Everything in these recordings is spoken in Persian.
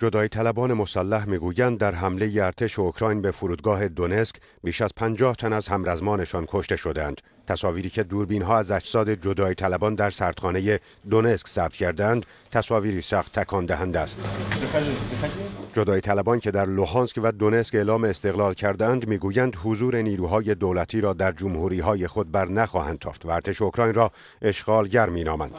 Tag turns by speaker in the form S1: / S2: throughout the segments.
S1: جدای طلبان مسلح میگویند در حمله ارتش اوکراین به فرودگاه دونسک بیش از 50 تن از همرزمانشان کشته شدند. تصاویری که دوربین ها از اجساد جدای طلبان در سردخانه دونسک ثبت کردند تصاویری سخت تکان دهنده است جدای طلبان که در لوهانسک و دونسک اعلام استقلال کردند میگویند حضور نیروهای دولتی را در جمهوری های خود بر نخواهند تافت و ارتش اوکراین را اشغالگر مینامند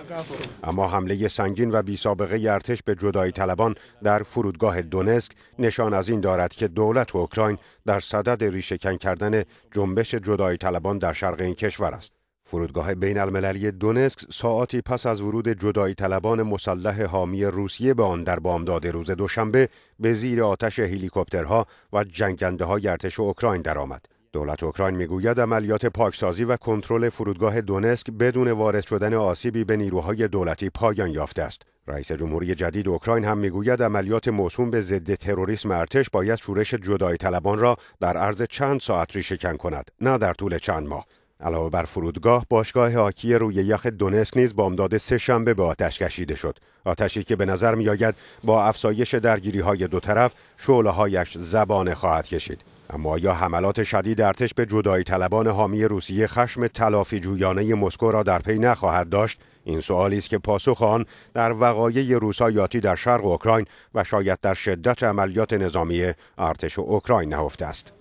S1: اما حمله سنگین و بی سابقه ارتش به جدای طلبان در فرودگاه دونسک نشان از این دارد که دولت اوکراین در صدد ریشهکن کردن جنبش جدای طلبان در شرق این کشور است. فرودگاه بین المللی دونسک ساعتی پس از ورود جدایی طلبان مسلح حامی روسیه به آن در بامداد روز دوشنبه به زیر آتش هلیکوپترها و جنگنده های ارتش اوکراین درآمد. دولت اوکراین میگوید عملیات پاکسازی و کنترل فرودگاه دونسک بدون وارد شدن آسیبی به نیروهای دولتی پایان یافته است. رئیس جمهوری جدید اوکراین هم میگوید عملیات موسوم به ضد تروریسم ارتش باید شورش جدای طلبان را در عرض چند ساعت ریشهکن کند نه در طول چند ماه علاوه بر فرودگاه، باشگاه هاکی روی یخ دونسک نیز بامداد سه شنبه به آتش کشیده شد. آتشی که به نظر میآید با افزایش درگیری های دو طرف شعله هایش زبانه خواهد کشید. اما یا حملات شدید ارتش به جدایی طلبان حامی روسیه خشم تلافی جویانه مسکو را در پی نخواهد داشت این سوالی است که پاسخ آن در وقایع روسایاتی در شرق اوکراین و شاید در شدت عملیات نظامی ارتش اوکراین نهفته است